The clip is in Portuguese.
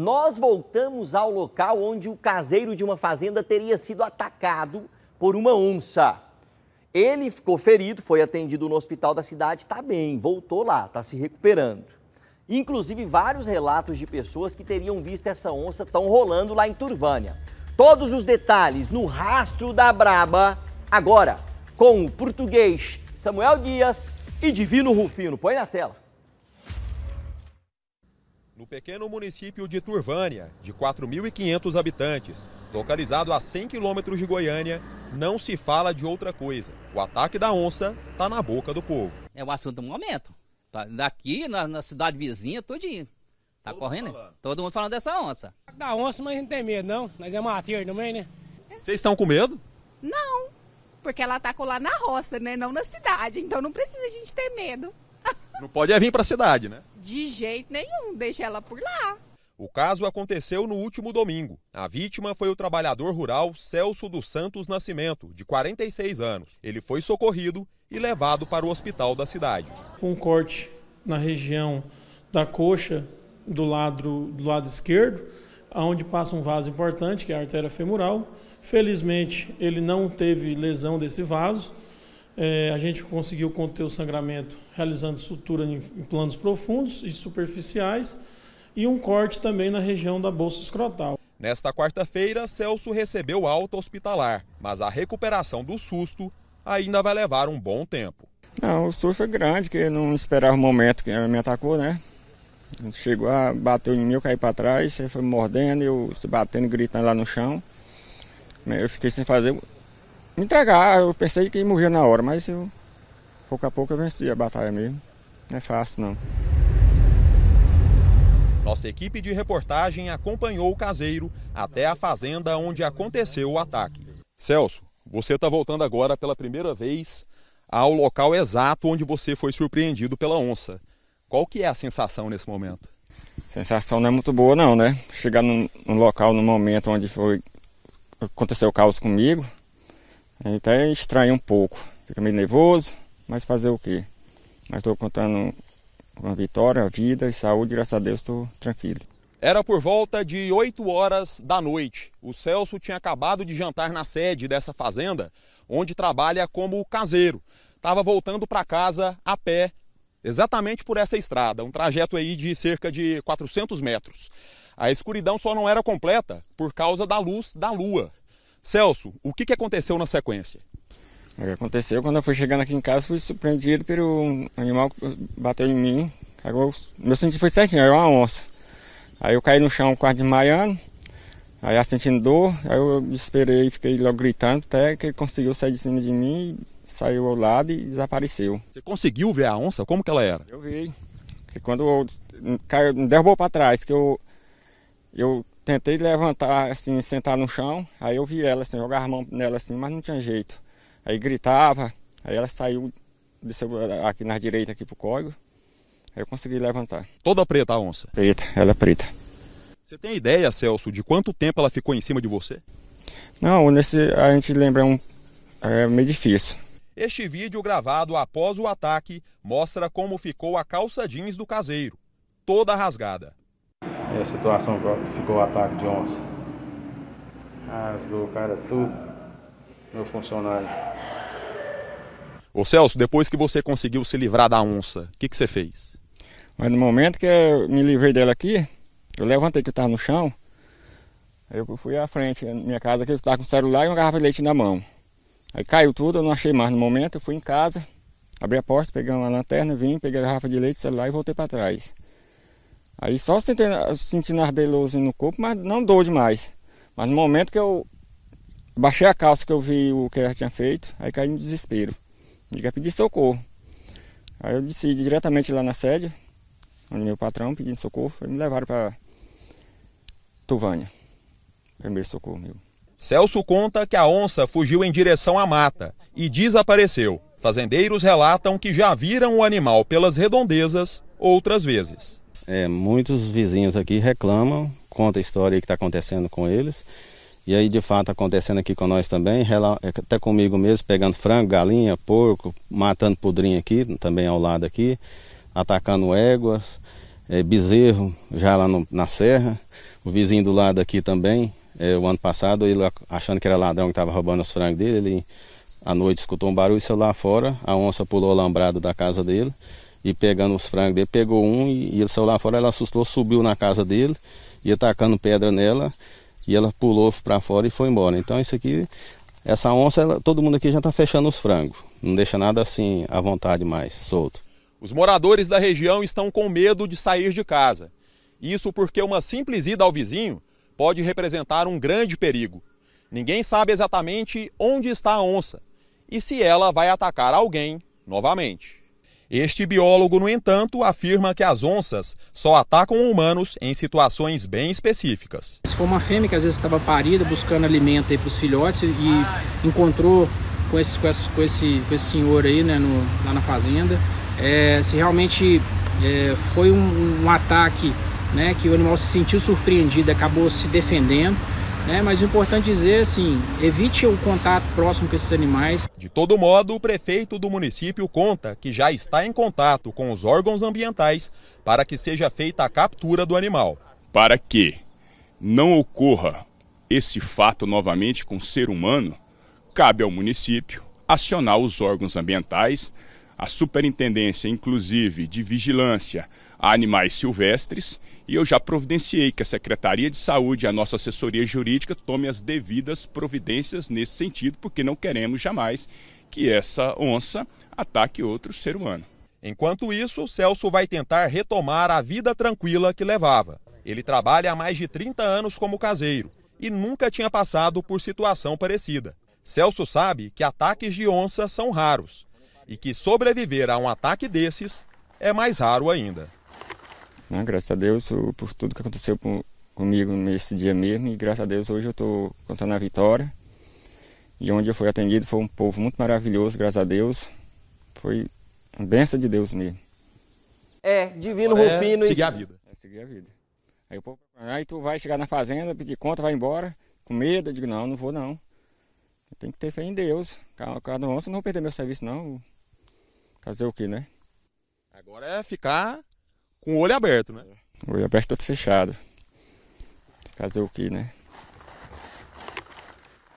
Nós voltamos ao local onde o caseiro de uma fazenda teria sido atacado por uma onça. Ele ficou ferido, foi atendido no hospital da cidade, está bem, voltou lá, está se recuperando. Inclusive, vários relatos de pessoas que teriam visto essa onça estão rolando lá em Turvânia. Todos os detalhes no Rastro da Braba, agora, com o português Samuel Dias e Divino Rufino. Põe na tela no pequeno município de Turvânia, de 4.500 habitantes, localizado a 100 quilômetros de Goiânia, não se fala de outra coisa. O ataque da onça está na boca do povo. É o assunto do momento. Tá, daqui, na, na cidade vizinha, todinho. Tá Todo correndo? Falando. Todo mundo falando dessa onça. Da onça, mas a gente não tem medo, não. Nós é mateiro também, né? Vocês estão com medo? Não, porque ela atacou tá lá na roça, né? Não na cidade. Então não precisa a gente ter medo. Não pode é vir para a cidade, né? De jeito nenhum, deixa ela por lá. O caso aconteceu no último domingo. A vítima foi o trabalhador rural Celso dos Santos Nascimento, de 46 anos. Ele foi socorrido e levado para o hospital da cidade. Um corte na região da coxa do lado, do lado esquerdo, onde passa um vaso importante, que é a artéria femoral. Felizmente, ele não teve lesão desse vaso. É, a gente conseguiu conter o sangramento realizando sutura em, em planos profundos e superficiais e um corte também na região da bolsa escrotal. Nesta quarta-feira, Celso recebeu alta hospitalar, mas a recuperação do susto ainda vai levar um bom tempo. Não, o susto foi grande, que eu não esperava o momento que me atacou, né? Chegou, a, bateu em mim, eu caí para trás, foi mordendo, eu se batendo, gritando lá no chão. Eu fiquei sem fazer me entregar. Eu pensei que morria na hora, mas eu, pouco a pouco eu venci a batalha mesmo. Não é fácil, não. Nossa equipe de reportagem acompanhou o caseiro até a fazenda onde aconteceu o ataque. Celso, você está voltando agora pela primeira vez ao local exato onde você foi surpreendido pela onça. Qual que é a sensação nesse momento? Sensação não é muito boa não, né? Chegar num, num local, no momento onde foi aconteceu o caos comigo, é, até extrair um pouco. Fica meio nervoso, mas fazer o quê? Mas estou contando com a vitória, a vida e saúde, graças a Deus estou tranquilo. Era por volta de 8 horas da noite. O Celso tinha acabado de jantar na sede dessa fazenda, onde trabalha como caseiro. Estava voltando para casa a pé, exatamente por essa estrada, um trajeto aí de cerca de 400 metros. A escuridão só não era completa por causa da luz da lua, Celso, o que, que aconteceu na sequência? O que aconteceu quando eu fui chegando aqui em casa, fui surpreendido pelo um animal que bateu em mim. Meu sentido foi certinho, era uma onça. Aí eu caí no chão quase desmaiando, aí sentindo dor, aí eu esperei, fiquei logo gritando, até que ele conseguiu sair de cima de mim, saiu ao lado e desapareceu. Você conseguiu ver a onça? Como que ela era? Eu vi. Porque quando eu, caiu, me derrubou para trás, que eu, eu Tentei levantar, assim, sentar no chão, aí eu vi ela, assim, jogar a mão nela assim, mas não tinha jeito. Aí gritava, aí ela saiu desceu aqui na direita aqui pro código. aí eu consegui levantar. Toda preta a onça? Preta, ela é preta. Você tem ideia, Celso, de quanto tempo ela ficou em cima de você? Não, nesse a gente lembra um, é meio difícil. Este vídeo gravado após o ataque mostra como ficou a calça jeans do caseiro, toda rasgada. É, a situação que ficou o ataque de onça. Rasgou o cara tudo, meu funcionário. Ô Celso, depois que você conseguiu se livrar da onça, o que, que você fez? Mas no momento que eu me livrei dela aqui, eu levantei que eu estava no chão, eu fui à frente, na minha casa aqui, eu estava com o celular e uma garrafa de leite na mão. Aí caiu tudo, eu não achei mais no momento, eu fui em casa, abri a porta, peguei uma lanterna, vim, peguei a garrafa de leite, celular e voltei para trás. Aí só sentindo ardiloso no corpo, mas não dor demais. Mas no momento que eu baixei a calça que eu vi o que ela tinha feito, aí caí no desespero. Liguei pedir socorro. Aí eu disse diretamente lá na sede, onde meu patrão pedindo socorro, foi me levaram para Tuvânia. Primeiro socorro meu. Celso conta que a onça fugiu em direção à mata e desapareceu. Fazendeiros relatam que já viram o animal pelas redondezas outras vezes. É, muitos vizinhos aqui reclamam, conta a história que está acontecendo com eles. E aí, de fato, acontecendo aqui com nós também, é, até comigo mesmo, pegando frango, galinha, porco, matando pudrinho aqui, também ao lado aqui, atacando éguas, é, bezerro, já lá no, na serra. O vizinho do lado aqui também, é, o ano passado, ele achando que era ladrão que estava roubando os frangos dele, ele à noite escutou um barulho e saiu lá fora, a onça pulou o alambrado da casa dele e pegando os frangos dele. Pegou um e, e ele saiu lá fora, ela assustou, subiu na casa dele e atacando pedra nela. E ela pulou para fora e foi embora. Então isso aqui, essa onça, ela, todo mundo aqui já está fechando os frangos. Não deixa nada assim à vontade mais, solto. Os moradores da região estão com medo de sair de casa. Isso porque uma simples ida ao vizinho pode representar um grande perigo. Ninguém sabe exatamente onde está a onça e se ela vai atacar alguém novamente. Este biólogo, no entanto, afirma que as onças só atacam humanos em situações bem específicas. Se for uma fêmea que às vezes estava parida, buscando alimento para os filhotes e encontrou com esse, com esse, com esse, com esse senhor aí né, no, lá na fazenda, é, se realmente é, foi um, um ataque né, que o animal se sentiu surpreendido, acabou se defendendo, né? Mas o importante dizer assim, evite o contato próximo com esses animais. De todo modo, o prefeito do município conta que já está em contato com os órgãos ambientais para que seja feita a captura do animal. Para que não ocorra esse fato novamente com o ser humano, cabe ao município acionar os órgãos ambientais, a superintendência, inclusive, de vigilância a animais silvestres e eu já providenciei que a Secretaria de Saúde e a nossa assessoria jurídica tome as devidas providências nesse sentido, porque não queremos jamais que essa onça ataque outro ser humano. Enquanto isso, Celso vai tentar retomar a vida tranquila que levava. Ele trabalha há mais de 30 anos como caseiro e nunca tinha passado por situação parecida. Celso sabe que ataques de onça são raros e que sobreviver a um ataque desses é mais raro ainda. Né? Graças a Deus por tudo que aconteceu comigo nesse dia mesmo. E graças a Deus hoje eu estou contando a vitória. E onde eu fui atendido foi um povo muito maravilhoso, graças a Deus. Foi uma benção de Deus mesmo. É, Divino Agora é, Rufino. É seguir e... a vida. É, seguir a vida. Aí o povo, aí tu vai chegar na fazenda, pedir conta, vai embora, com medo. Eu digo, não, não vou não. Tem que ter fé em Deus. Cada um, se não vou perder meu serviço não. Fazer o que, né? Agora é ficar com o olho aberto, né? O olho aberto todo tá fechado. Fazer o que, né?